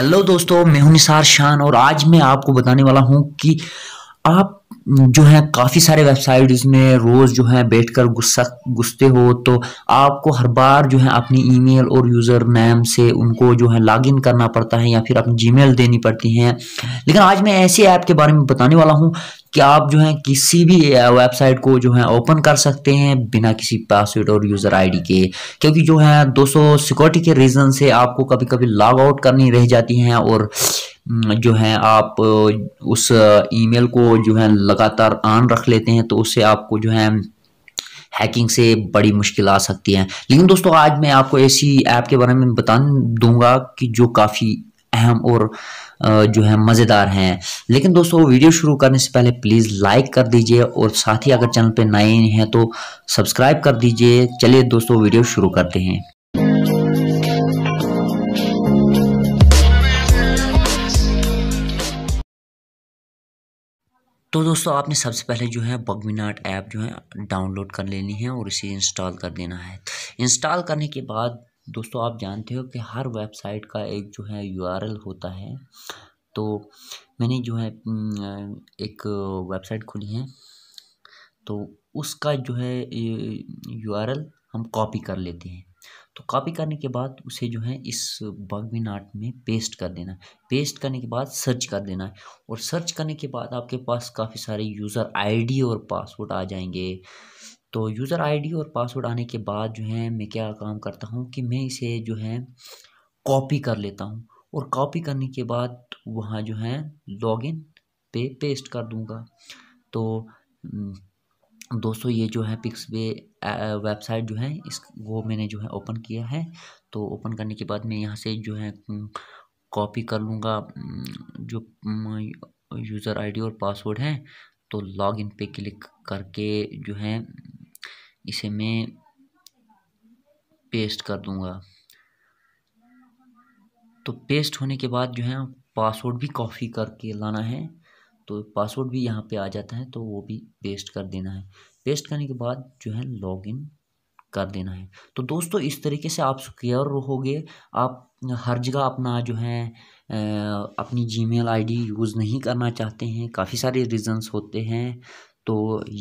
hello दोस्तों मैं हूं निसार शान और आज मैं आपको बताने वाला हूं कि आप जो है काफ़ी सारे वेबसाइट्स में रोज़ जो है बैठकर गुस्सा घुसते हो तो आपको हर बार जो है अपनी ईमेल और यूज़र नेम से उनको जो है लॉगिन करना पड़ता है या फिर अपनी जीमेल देनी पड़ती हैं लेकिन आज मैं ऐसे ऐप के बारे में बताने वाला हूँ कि आप जो है किसी भी वेबसाइट को जो है ओपन कर सकते हैं बिना किसी पासवर्ड और यूज़र आईडी के क्योंकि जो है दोस्तों सिक्योरिटी के रीज़न से आपको कभी कभी लॉग आउट करनी रह जाती हैं और जो है आप उस ईमेल को जो है लगातार ऑन रख लेते हैं तो उससे आपको जो है हैकिंग से बड़ी मुश्किल आ सकती है लेकिन दोस्तों आज मैं आपको ऐसी ऐप के बारे में बता दूंगा कि जो काफ़ी अहम और जो है मज़ेदार हैं लेकिन दोस्तों वीडियो शुरू करने से पहले प्लीज़ लाइक कर दीजिए और साथ ही अगर चैनल पर नए हैं तो सब्सक्राइब कर दीजिए चलिए दोस्तों वीडियो शुरू करते हैं तो दोस्तों आपने सबसे पहले जो है बगमिनाट ऐप जो है डाउनलोड कर लेनी है और इसे इंस्टॉल कर देना है इंस्टॉल करने के बाद दोस्तों आप जानते हो कि हर वेबसाइट का एक जो है यूआरएल होता है तो मैंने जो है एक वेबसाइट खोली है तो उसका जो है यूआरएल हम कॉपी कर लेते हैं तो कॉपी करने के बाद उसे जो है इस बॉबीन आर्ट में पेस्ट कर देना है पेस्ट करने के बाद सर्च कर देना है और सर्च करने के बाद आपके पास काफ़ी सारे यूज़र आईडी और पासवर्ड आ जाएंगे तो यूज़र आईडी और पासवर्ड आने के बाद जो है मैं क्या काम करता हूँ कि मैं इसे जो है कॉपी कर लेता हूँ और कॉपी करने के बाद वहाँ जो है लॉगिन पे पेस्ट कर दूँगा तो दोस्तों ये जो है पिक्स वे वेबसाइट जो है इस वो मैंने जो है ओपन किया है तो ओपन करने के बाद मैं यहाँ से जो है कॉपी कर लूँगा जो यूज़र आईडी और पासवर्ड है तो लॉग इन पे क्लिक करके जो है इसे मैं पेस्ट कर दूँगा तो पेस्ट होने के बाद जो है पासवर्ड भी कॉपी करके लाना है तो पासवर्ड भी यहाँ पे आ जाता है तो वो भी पेस्ट कर देना है पेस्ट करने के बाद जो है लॉग इन कर देना है तो दोस्तों इस तरीके से आप सिक्योर रहोगे आप हर जगह अपना जो है अपनी जीमेल आईडी यूज़ नहीं करना चाहते हैं काफ़ी सारे रीज़न्स होते हैं तो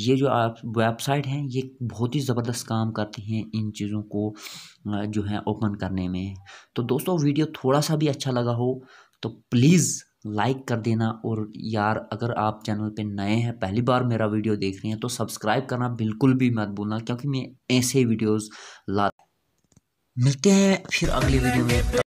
ये जो आप वेबसाइट हैं ये बहुत ही ज़बरदस्त काम करती हैं इन चीज़ों को जो है ओपन करने में तो दोस्तों वीडियो थोड़ा सा भी अच्छा लगा हो तो प्लीज़ लाइक कर देना और यार अगर आप चैनल पे नए हैं पहली बार मेरा वीडियो देख रहे हैं तो सब्सक्राइब करना बिल्कुल भी मत भूलना क्योंकि मैं ऐसे वीडियोस ला मिलते हैं फिर अगले वीडियो में